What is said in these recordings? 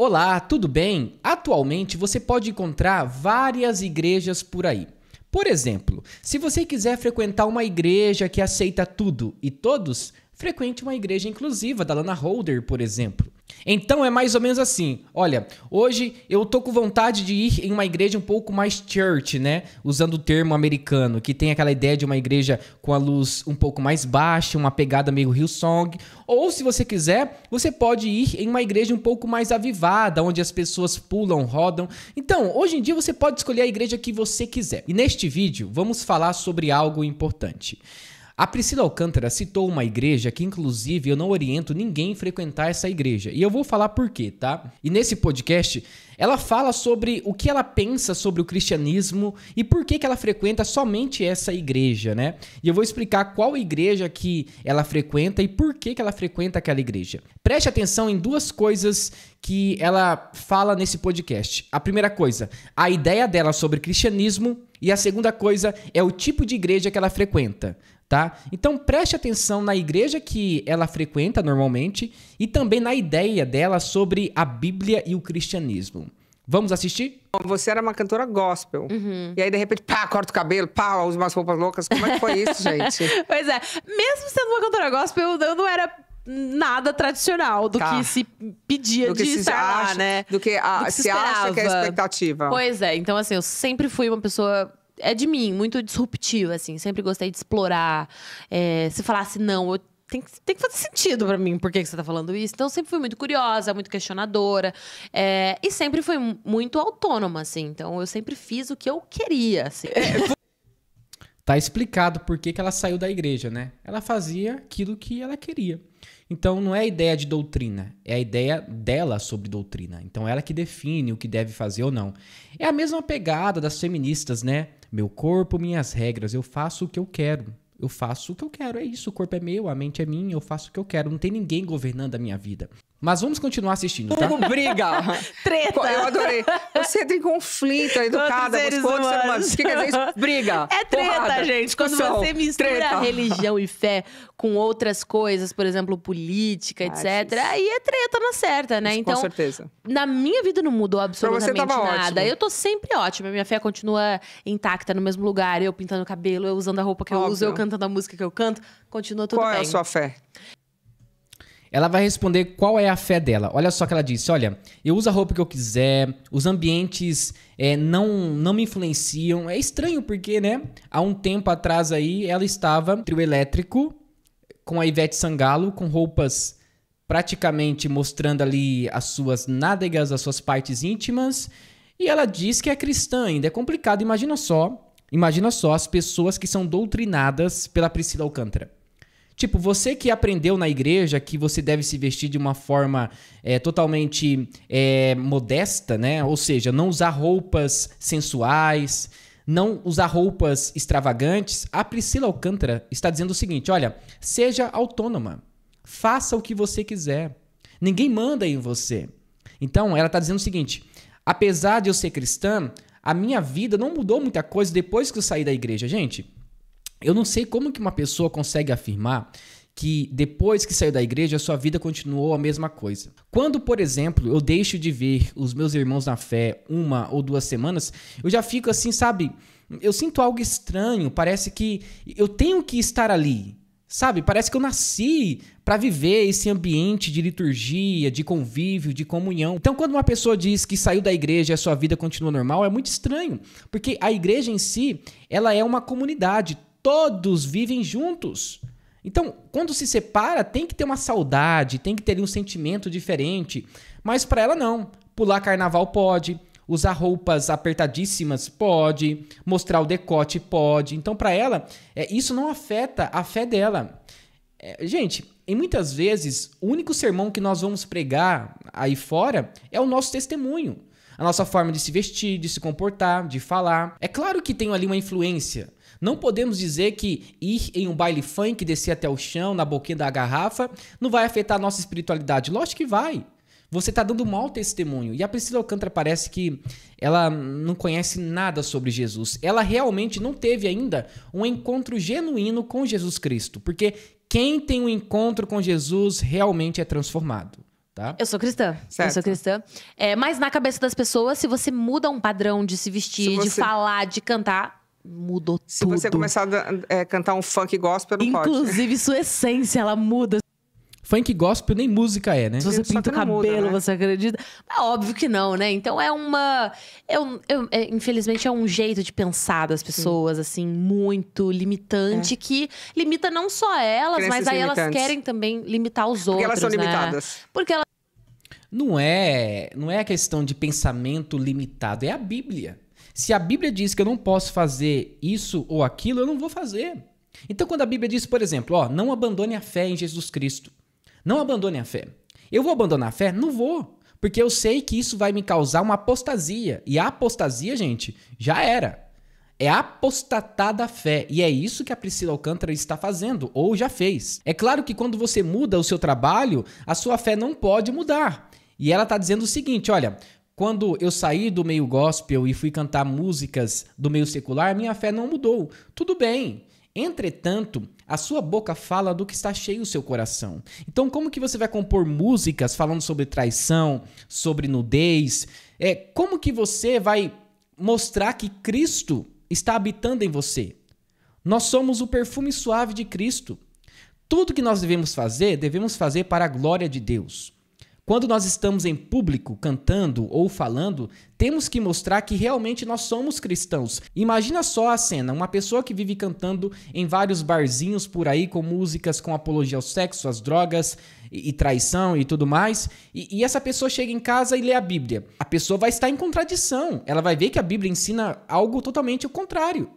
Olá, tudo bem? Atualmente você pode encontrar várias igrejas por aí. Por exemplo, se você quiser frequentar uma igreja que aceita tudo e todos, frequente uma igreja inclusiva, da Lana Holder, por exemplo. Então é mais ou menos assim. Olha, hoje eu tô com vontade de ir em uma igreja um pouco mais church, né? Usando o termo americano, que tem aquela ideia de uma igreja com a luz um pouco mais baixa, uma pegada meio song. Ou se você quiser, você pode ir em uma igreja um pouco mais avivada, onde as pessoas pulam, rodam. Então, hoje em dia você pode escolher a igreja que você quiser. E neste vídeo vamos falar sobre algo importante. A Priscila Alcântara citou uma igreja que, inclusive, eu não oriento ninguém a frequentar essa igreja. E eu vou falar por quê, tá? E nesse podcast, ela fala sobre o que ela pensa sobre o cristianismo e por que, que ela frequenta somente essa igreja, né? E eu vou explicar qual igreja que ela frequenta e por que, que ela frequenta aquela igreja. Preste atenção em duas coisas que ela fala nesse podcast. A primeira coisa, a ideia dela sobre cristianismo e a segunda coisa é o tipo de igreja que ela frequenta tá? Então preste atenção na igreja que ela frequenta normalmente e também na ideia dela sobre a Bíblia e o cristianismo. Vamos assistir? Você era uma cantora gospel. Uhum. E aí, de repente, pá, corta o cabelo, pá, usa umas roupas loucas. Como é que foi isso, gente? pois é. Mesmo sendo uma cantora gospel, eu não era nada tradicional do tá. que se pedia do de estar acha, lá, né? Do que, a, do que se, se acha que é a expectativa. Pois é, então assim, eu sempre fui uma pessoa é de mim, muito disruptivo assim. Sempre gostei de explorar. É, se falasse não, eu tem que, tem que fazer sentido para mim por que, que você tá falando isso. Então, sempre fui muito curiosa, muito questionadora. É, e sempre fui muito autônoma, assim. Então, eu sempre fiz o que eu queria, assim. É, é, tá explicado por que, que ela saiu da igreja, né? Ela fazia aquilo que ela queria. Então não é a ideia de doutrina, é a ideia dela sobre doutrina. Então ela que define o que deve fazer ou não. É a mesma pegada das feministas, né? Meu corpo, minhas regras, eu faço o que eu quero. Eu faço o que eu quero, é isso. O corpo é meu, a mente é minha, eu faço o que eu quero. Não tem ninguém governando a minha vida. Mas vamos continuar assistindo, tá? briga! Treta! Eu adorei você entra em conflito, é educada com outros humanos. O que quer dizer é Briga. É treta, porrada, gente. Quando você mistura treta. religião e fé com outras coisas, por exemplo, política, ah, etc., isso. aí é treta na certa, né? Isso, então, com certeza. Na minha vida não mudou absolutamente nada. Ótimo. Eu tô sempre ótima. Minha fé continua intacta no mesmo lugar. Eu pintando o cabelo, eu usando a roupa que Óbvio. eu uso, eu cantando a música que eu canto. Continua tudo Qual bem. Qual é a sua fé? Ela vai responder qual é a fé dela. Olha só o que ela disse: olha, eu uso a roupa que eu quiser, os ambientes é, não, não me influenciam. É estranho porque, né? Há um tempo atrás aí, ela estava trio elétrico com a Ivete Sangalo, com roupas praticamente mostrando ali as suas nádegas, as suas partes íntimas. E ela diz que é cristã ainda. É complicado, imagina só. Imagina só as pessoas que são doutrinadas pela Priscila Alcântara. Tipo, você que aprendeu na igreja que você deve se vestir de uma forma é, totalmente é, modesta, né? Ou seja, não usar roupas sensuais, não usar roupas extravagantes. A Priscila Alcântara está dizendo o seguinte: olha, seja autônoma, faça o que você quiser. Ninguém manda em você. Então, ela está dizendo o seguinte: apesar de eu ser cristã, a minha vida não mudou muita coisa depois que eu saí da igreja. Gente, eu não sei como que uma pessoa consegue afirmar que depois que saiu da igreja a sua vida continuou a mesma coisa. Quando, por exemplo, eu deixo de ver os meus irmãos na fé uma ou duas semanas, eu já fico assim, sabe? Eu sinto algo estranho, parece que eu tenho que estar ali. Sabe? Parece que eu nasci para viver esse ambiente de liturgia, de convívio, de comunhão. Então, quando uma pessoa diz que saiu da igreja e a sua vida continua normal, é muito estranho, porque a igreja em si, ela é uma comunidade todos vivem juntos. Então, quando se separa, tem que ter uma saudade, tem que ter um sentimento diferente. Mas para ela não. Pular carnaval pode, usar roupas apertadíssimas pode, mostrar o decote pode. Então, para ela, é, isso não afeta a fé dela. É, gente, e muitas vezes o único sermão que nós vamos pregar aí fora é o nosso testemunho a nossa forma de se vestir, de se comportar, de falar. É claro que tem ali uma influência. Não podemos dizer que ir em um baile funk, descer até o chão, na boquinha da garrafa, não vai afetar a nossa espiritualidade. Lógico que vai. Você está dando mau testemunho. E a Priscila Alcântara parece que ela não conhece nada sobre Jesus. Ela realmente não teve ainda um encontro genuíno com Jesus Cristo. Porque quem tem um encontro com Jesus realmente é transformado. Tá? Eu sou cristã. Certo. Eu sou cristã. É, mas na cabeça das pessoas, se você muda um padrão de se vestir, se você... de falar, de cantar, mudou se tudo. Se você começar a é, cantar um funk gospel, não Inclusive, pode. sua essência, ela muda. Funk gospel nem música é, né? Se você pinta o cabelo, muda, né? você acredita? É óbvio que não, né? Então é uma. é, infelizmente é um jeito de pensar das pessoas, Sim. assim, muito limitante, é. que limita não só elas, Crenças mas aí limitantes. elas querem também limitar os outros. Porque elas são né? limitadas. Porque elas não é, não é a questão de pensamento limitado, é a Bíblia. Se a Bíblia diz que eu não posso fazer isso ou aquilo, eu não vou fazer. Então, quando a Bíblia diz, por exemplo, ó, não abandone a fé em Jesus Cristo, não abandone a fé. Eu vou abandonar a fé? Não vou, porque eu sei que isso vai me causar uma apostasia. E a apostasia, gente, já era. É apostatar da fé. E é isso que a Priscila Alcântara está fazendo, ou já fez. É claro que quando você muda o seu trabalho, a sua fé não pode mudar. E ela tá dizendo o seguinte, olha, quando eu saí do meio gospel e fui cantar músicas do meio secular, minha fé não mudou. Tudo bem. Entretanto, a sua boca fala do que está cheio o seu coração. Então, como que você vai compor músicas falando sobre traição, sobre nudez? É, como que você vai mostrar que Cristo está habitando em você? Nós somos o perfume suave de Cristo. Tudo que nós devemos fazer, devemos fazer para a glória de Deus. Quando nós estamos em público, cantando ou falando, temos que mostrar que realmente nós somos cristãos. Imagina só a cena: uma pessoa que vive cantando em vários barzinhos por aí com músicas com apologia ao sexo, às drogas e, e traição e tudo mais, e, e essa pessoa chega em casa e lê a Bíblia. A pessoa vai estar em contradição, ela vai ver que a Bíblia ensina algo totalmente o contrário.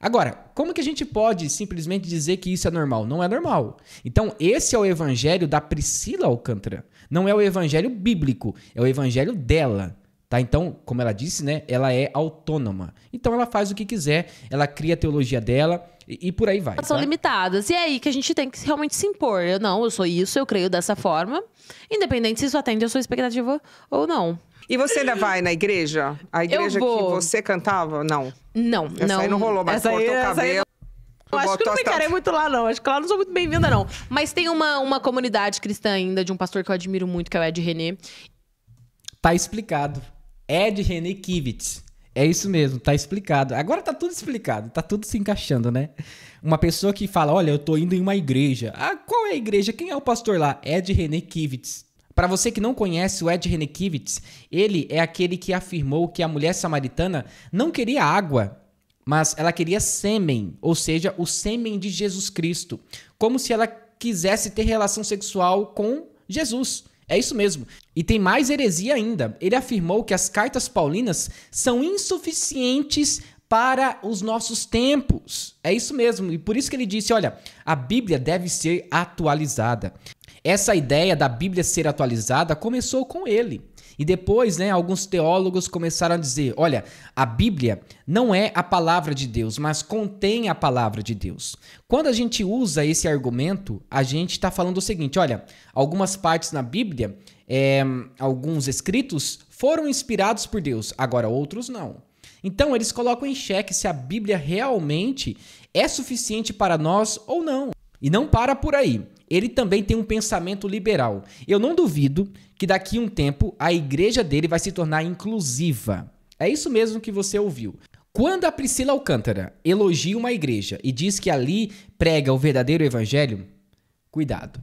Agora, como que a gente pode simplesmente dizer que isso é normal? Não é normal. Então, esse é o evangelho da Priscila Alcântara. Não é o evangelho bíblico, é o evangelho dela. Tá? Então, como ela disse, né, ela é autônoma. Então ela faz o que quiser, ela cria a teologia dela e, e por aí vai. Elas tá? são limitadas. E é aí que a gente tem que realmente se impor. Eu, não, eu sou isso, eu creio dessa forma. Independente se isso atende a sua expectativa ou não. E você ainda vai na igreja? A igreja que você cantava? Não. Não, essa não. Aí não rolou, mas essa cortou aí, o cabelo. Eu acho que eu não me encarei muito lá, não. Acho que lá não sou muito bem-vinda, não. Mas tem uma, uma comunidade cristã ainda de um pastor que eu admiro muito, que é o Ed René. Tá explicado. Ed René Kivitz. É isso mesmo, tá explicado. Agora tá tudo explicado, tá tudo se encaixando, né? Uma pessoa que fala, olha, eu tô indo em uma igreja. Ah, qual é a igreja? Quem é o pastor lá? Ed René Kivitz. Para você que não conhece o Ed Renekiewicz, ele é aquele que afirmou que a mulher samaritana não queria água, mas ela queria sêmen, ou seja, o sêmen de Jesus Cristo, como se ela quisesse ter relação sexual com Jesus. É isso mesmo. E tem mais heresia ainda. Ele afirmou que as cartas paulinas são insuficientes para os nossos tempos. É isso mesmo. E por isso que ele disse: olha, a Bíblia deve ser atualizada. Essa ideia da Bíblia ser atualizada começou com ele. E depois, né, alguns teólogos começaram a dizer: olha, a Bíblia não é a palavra de Deus, mas contém a palavra de Deus. Quando a gente usa esse argumento, a gente está falando o seguinte: olha, algumas partes na Bíblia, é, alguns escritos foram inspirados por Deus, agora outros não. Então, eles colocam em xeque se a Bíblia realmente é suficiente para nós ou não. E não para por aí ele também tem um pensamento liberal. Eu não duvido que daqui a um tempo a igreja dele vai se tornar inclusiva. É isso mesmo que você ouviu. Quando a Priscila Alcântara elogia uma igreja e diz que ali prega o verdadeiro evangelho, cuidado.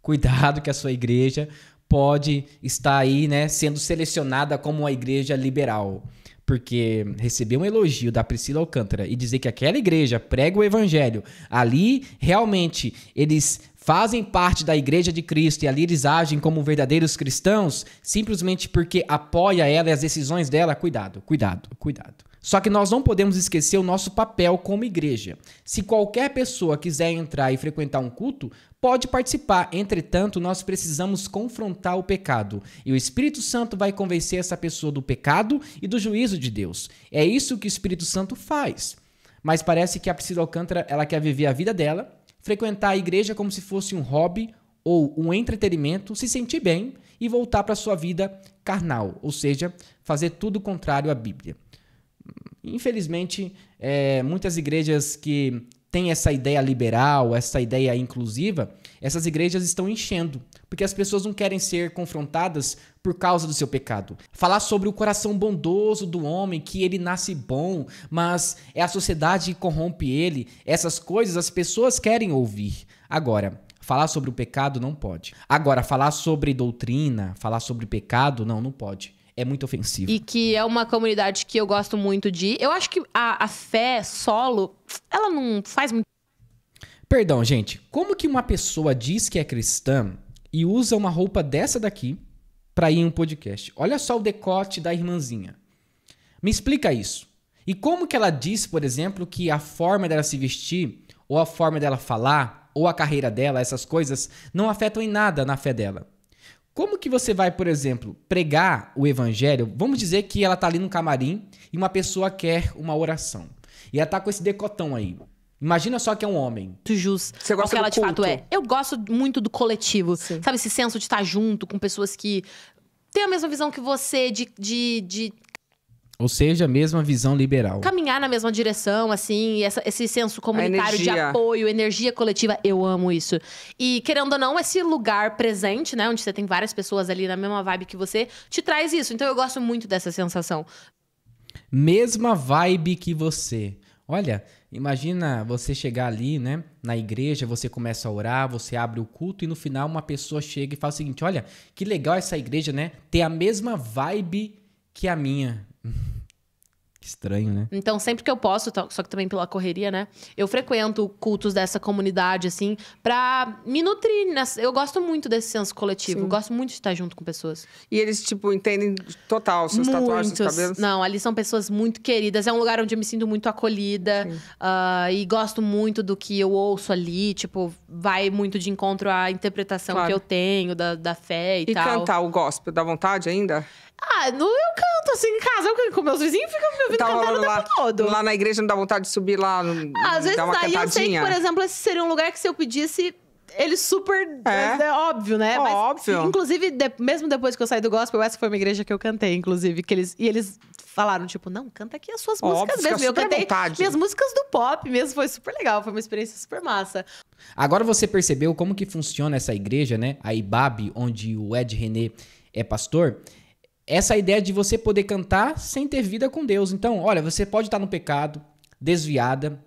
Cuidado que a sua igreja pode estar aí, né, sendo selecionada como uma igreja liberal porque receber um elogio da Priscila Alcântara e dizer que aquela igreja prega o evangelho, ali realmente eles fazem parte da igreja de Cristo e ali eles agem como verdadeiros cristãos, simplesmente porque apoia ela e as decisões dela, cuidado, cuidado, cuidado. Só que nós não podemos esquecer o nosso papel como igreja. Se qualquer pessoa quiser entrar e frequentar um culto, pode participar. Entretanto, nós precisamos confrontar o pecado. E o Espírito Santo vai convencer essa pessoa do pecado e do juízo de Deus. É isso que o Espírito Santo faz. Mas parece que a Priscila Alcântara, ela quer viver a vida dela, frequentar a igreja como se fosse um hobby ou um entretenimento, se sentir bem e voltar para sua vida carnal, ou seja, fazer tudo contrário à Bíblia. Infelizmente, é, muitas igrejas que têm essa ideia liberal, essa ideia inclusiva, essas igrejas estão enchendo, porque as pessoas não querem ser confrontadas por causa do seu pecado. Falar sobre o coração bondoso do homem, que ele nasce bom, mas é a sociedade que corrompe ele, essas coisas as pessoas querem ouvir. Agora, falar sobre o pecado não pode. Agora, falar sobre doutrina, falar sobre pecado, não, não pode é muito ofensivo. E que é uma comunidade que eu gosto muito de. Eu acho que a, a fé solo, ela não faz muito. Perdão, gente. Como que uma pessoa diz que é cristã e usa uma roupa dessa daqui para ir em um podcast? Olha só o decote da irmãzinha. Me explica isso. E como que ela diz, por exemplo, que a forma dela se vestir, ou a forma dela falar, ou a carreira dela, essas coisas, não afetam em nada na fé dela? Como que você vai, por exemplo, pregar o evangelho? Vamos dizer que ela está ali no camarim e uma pessoa quer uma oração. E ela está com esse decotão aí. Imagina só que é um homem. Tu jus. Você gosta ela culto. de fato é. Eu gosto muito do coletivo. Sim. Sabe, esse senso de estar junto com pessoas que têm a mesma visão que você, de, de, de ou seja, a mesma visão liberal. Caminhar na mesma direção, assim, essa, esse senso comunitário de apoio, energia coletiva, eu amo isso. E querendo ou não, esse lugar presente, né, onde você tem várias pessoas ali na mesma vibe que você, te traz isso. Então eu gosto muito dessa sensação. Mesma vibe que você. Olha, imagina você chegar ali, né, na igreja, você começa a orar, você abre o culto e no final uma pessoa chega e fala o seguinte: "Olha, que legal essa igreja, né? Tem a mesma vibe que a minha". Que estranho, né? Então, sempre que eu posso, tá, só que também pela correria, né? Eu frequento cultos dessa comunidade, assim, pra me nutrir. Nessa... Eu gosto muito desse senso coletivo. Gosto muito de estar junto com pessoas. E eles, tipo, entendem total suas Muitos. tatuagens, seus cabelos? Não, ali são pessoas muito queridas. É um lugar onde eu me sinto muito acolhida. Uh, e gosto muito do que eu ouço ali. Tipo, vai muito de encontro à interpretação claro. que eu tenho da, da fé e, e tal. E cantar o gospel, dá vontade ainda? Ah, não, eu tô assim em casa eu, com meus vizinhos, fico me ouvindo cantando o tempo todo. Lá na igreja não dá vontade de subir lá, no, Às vezes dar uma dá, cantadinha. eu sei que, por exemplo, esse seria um lugar que se eu pedisse ele super. É, é, é óbvio, né? Ó, Mas, óbvio. Inclusive, de, mesmo depois que eu saí do gospel, essa foi uma igreja que eu cantei, inclusive. Que eles, e eles falaram, tipo, não, canta aqui as suas músicas mesmo. Eu cantei vontade. minhas músicas do pop mesmo. Foi super legal, foi uma experiência super massa. Agora você percebeu como que funciona essa igreja, né? A IBAB, onde o Ed René é pastor essa ideia de você poder cantar sem ter vida com Deus. Então, olha, você pode estar no pecado, desviada,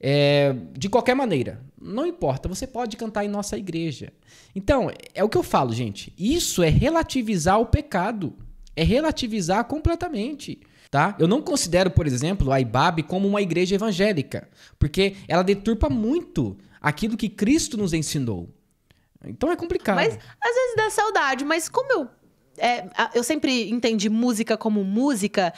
é, de qualquer maneira. Não importa, você pode cantar em nossa igreja. Então, é o que eu falo, gente. Isso é relativizar o pecado. É relativizar completamente. Tá? Eu não considero, por exemplo, a IBAB como uma igreja evangélica, porque ela deturpa muito aquilo que Cristo nos ensinou. Então é complicado. Mas às vezes dá saudade, mas como eu é, eu sempre entendi música como música.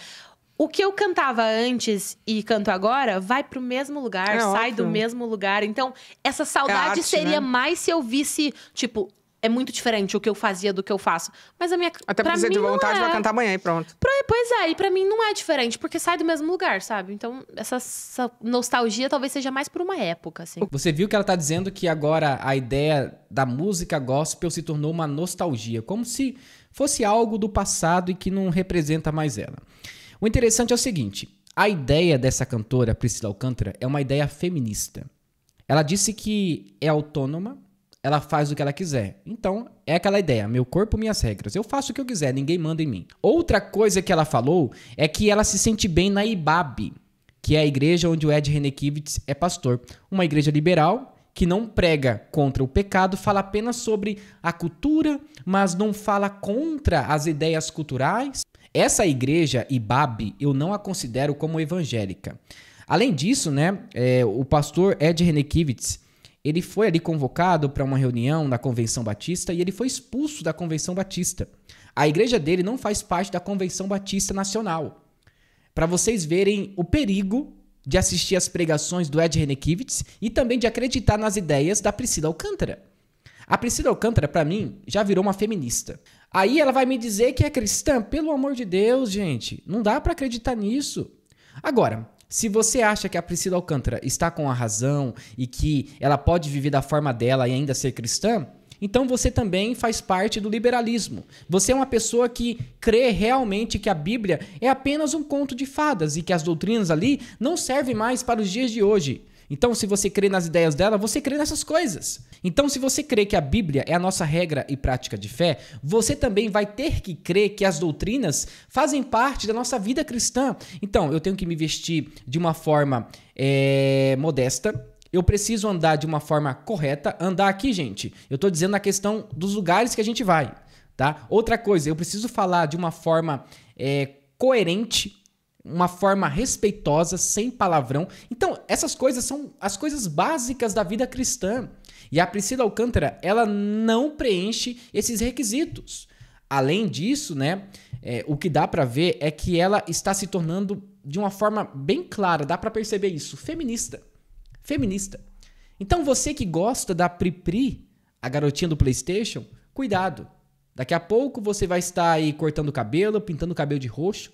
O que eu cantava antes e canto agora vai pro mesmo lugar, é sai óbvio. do mesmo lugar. Então, essa saudade é arte, seria né? mais se eu visse, tipo, é muito diferente o que eu fazia do que eu faço. Mas a minha. Até pra dizer de vontade, é. vai cantar amanhã e pronto. Pra, pois é, e pra mim não é diferente, porque sai do mesmo lugar, sabe? Então, essa, essa, nostalgia talvez seja mais por uma época, assim. Você viu que ela tá dizendo que agora a ideia da música gospel se tornou uma nostalgia. Como se fosse algo do passado e que não representa mais ela. O interessante é o seguinte: a ideia dessa cantora, Priscila Alcântara, é uma ideia feminista. Ela disse que é autônoma, ela faz o que ela quiser. Então, é aquela ideia: meu corpo, minhas regras. Eu faço o que eu quiser, ninguém manda em mim. Outra coisa que ela falou é que ela se sente bem na IBAB, que é a igreja onde o Ed Renekiewicz é pastor. Uma igreja liberal que não prega contra o pecado, fala apenas sobre a cultura, mas não fala contra as ideias culturais. Essa igreja, Ibabe, eu não a considero como evangélica. Além disso, né, é, o pastor Ed Renekiewicz, ele foi ali convocado para uma reunião na Convenção Batista e ele foi expulso da Convenção Batista. A igreja dele não faz parte da Convenção Batista Nacional. Para vocês verem o perigo de assistir às pregações do Ed Renekiewicz e também de acreditar nas ideias da Priscila Alcântara. A Priscila Alcântara, para mim, já virou uma feminista. Aí ela vai me dizer que é cristã. Pelo amor de Deus, gente, não dá para acreditar nisso. Agora, se você acha que a Priscila Alcântara está com a razão e que ela pode viver da forma dela e ainda ser cristã, então você também faz parte do liberalismo. Você é uma pessoa que crê realmente que a Bíblia é apenas um conto de fadas e que as doutrinas ali não servem mais para os dias de hoje. Então, se você crê nas ideias dela, você crê nessas coisas. Então, se você crê que a Bíblia é a nossa regra e prática de fé, você também vai ter que crer que as doutrinas fazem parte da nossa vida cristã. Então, eu tenho que me vestir de uma forma é, modesta, eu preciso andar de uma forma correta. Andar aqui, gente, eu estou dizendo a questão dos lugares que a gente vai, tá? Outra coisa, eu preciso falar de uma forma é, coerente, uma forma respeitosa, sem palavrão. Então, essas coisas são as coisas básicas da vida cristã. E a Priscila Alcântara, ela não preenche esses requisitos. Além disso, né, é, o que dá para ver é que ela está se tornando de uma forma bem clara, dá para perceber isso, feminista feminista. Então você que gosta da Pripri, a garotinha do PlayStation, cuidado. Daqui a pouco você vai estar aí cortando o cabelo, pintando o cabelo de roxo,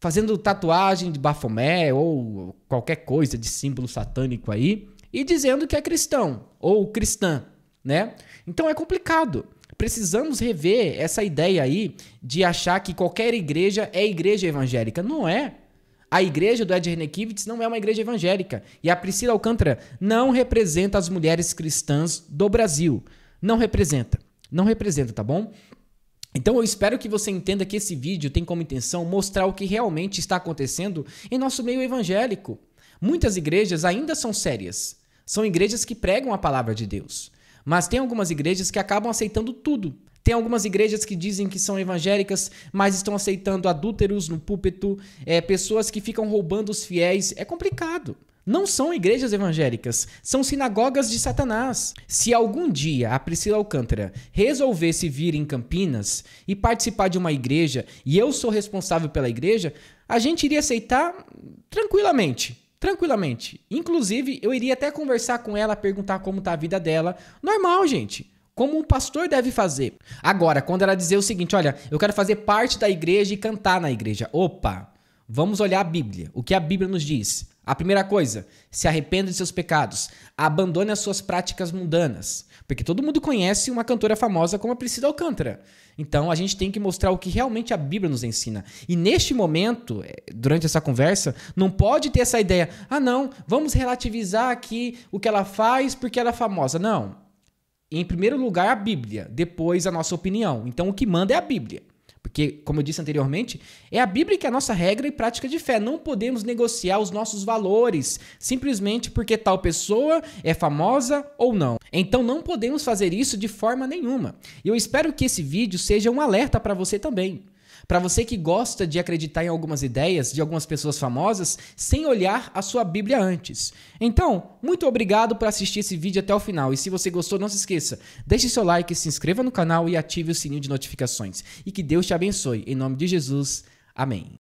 fazendo tatuagem de Bafomé ou qualquer coisa de símbolo satânico aí e dizendo que é cristão ou cristã, né? Então é complicado. Precisamos rever essa ideia aí de achar que qualquer igreja é igreja evangélica. Não é. A igreja do Ed Renekiewicz não é uma igreja evangélica. E a Priscila Alcântara não representa as mulheres cristãs do Brasil. Não representa. Não representa, tá bom? Então eu espero que você entenda que esse vídeo tem como intenção mostrar o que realmente está acontecendo em nosso meio evangélico. Muitas igrejas ainda são sérias. São igrejas que pregam a palavra de Deus. Mas tem algumas igrejas que acabam aceitando tudo. Tem algumas igrejas que dizem que são evangélicas, mas estão aceitando adúlteros no púlpito, é, pessoas que ficam roubando os fiéis. É complicado. Não são igrejas evangélicas, são sinagogas de Satanás. Se algum dia a Priscila Alcântara resolvesse vir em Campinas e participar de uma igreja, e eu sou responsável pela igreja, a gente iria aceitar tranquilamente tranquilamente. Inclusive, eu iria até conversar com ela, perguntar como está a vida dela. Normal, gente como um pastor deve fazer. Agora, quando ela dizer o seguinte, olha, eu quero fazer parte da igreja e cantar na igreja. Opa, vamos olhar a Bíblia, o que a Bíblia nos diz. A primeira coisa, se arrependa de seus pecados, abandone as suas práticas mundanas, porque todo mundo conhece uma cantora famosa como a Priscila Alcântara. Então a gente tem que mostrar o que realmente a Bíblia nos ensina. E neste momento, eh, durante essa conversa, não pode ter essa ideia: "Ah, não, vamos relativizar aqui o que ela faz porque ela é famosa". Não em primeiro lugar a Bíblia, depois a nossa opinião. Então o que manda é a Bíblia. Porque, como eu disse anteriormente, é a Bíblia que é a nossa regra e prática de fé. Não podemos negociar os nossos valores simplesmente porque tal pessoa é famosa ou não. Então, não podemos fazer isso de forma nenhuma. Eu espero que esse vídeo seja um alerta para você também. Para você que gosta de acreditar em algumas ideias de algumas pessoas famosas sem olhar a sua Bíblia antes. Então, muito obrigado por assistir esse vídeo até o final. E se você gostou, não se esqueça, deixe seu like, se inscreva no canal e ative o sininho de notificações. E que Deus te abençoe. Em nome de Jesus. Amém.